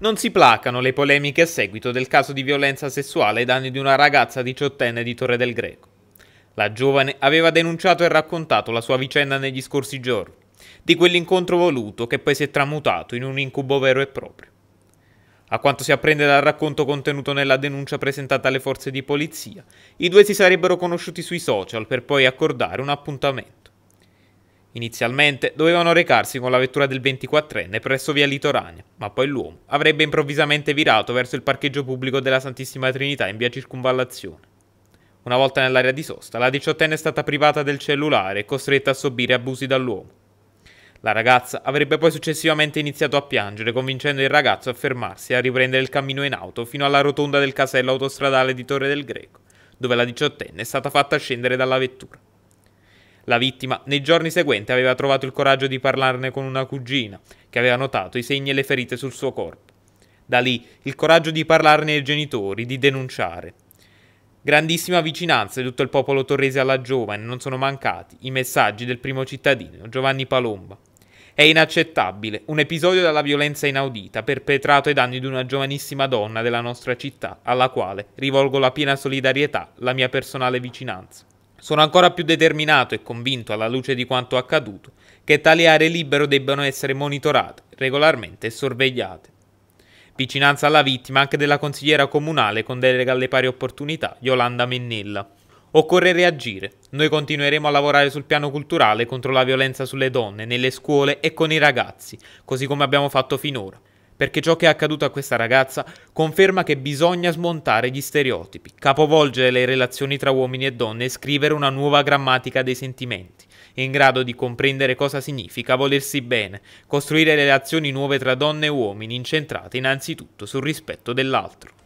Non si placano le polemiche a seguito del caso di violenza sessuale ai danni di una ragazza diciottenne di Torre del Greco. La giovane aveva denunciato e raccontato la sua vicenda negli scorsi giorni, di quell'incontro voluto che poi si è tramutato in un incubo vero e proprio. A quanto si apprende dal racconto contenuto nella denuncia presentata alle forze di polizia, i due si sarebbero conosciuti sui social per poi accordare un appuntamento. Inizialmente dovevano recarsi con la vettura del 24enne presso via Litorania, ma poi l'uomo avrebbe improvvisamente virato verso il parcheggio pubblico della Santissima Trinità in via Circunvallazione. Una volta nell'area di sosta, la diciottenne è stata privata del cellulare e costretta a subire abusi dall'uomo. La ragazza avrebbe poi successivamente iniziato a piangere, convincendo il ragazzo a fermarsi e a riprendere il cammino in auto fino alla rotonda del casello autostradale di Torre del Greco, dove la diciottenne è stata fatta scendere dalla vettura. La vittima nei giorni seguenti aveva trovato il coraggio di parlarne con una cugina, che aveva notato i segni e le ferite sul suo corpo. Da lì il coraggio di parlarne ai genitori, di denunciare. Grandissima vicinanza di tutto il popolo torrese alla giovane, non sono mancati i messaggi del primo cittadino, Giovanni Palomba. È inaccettabile un episodio della violenza inaudita perpetrato ai danni di una giovanissima donna della nostra città, alla quale rivolgo la piena solidarietà, la mia personale vicinanza. Sono ancora più determinato e convinto, alla luce di quanto accaduto, che tali aree libero debbano essere monitorate regolarmente e sorvegliate. Vicinanza alla vittima anche della consigliera comunale con delega alle pari opportunità, Yolanda Mennella. Occorre reagire. Noi continueremo a lavorare sul piano culturale contro la violenza sulle donne, nelle scuole e con i ragazzi, così come abbiamo fatto finora, perché ciò che è accaduto a questa ragazza conferma che bisogna smontare gli stereotipi, capovolgere le relazioni tra uomini e donne e scrivere una nuova grammatica dei sentimenti, in grado di comprendere cosa significa volersi bene, costruire relazioni nuove tra donne e uomini incentrate innanzitutto sul rispetto dell'altro.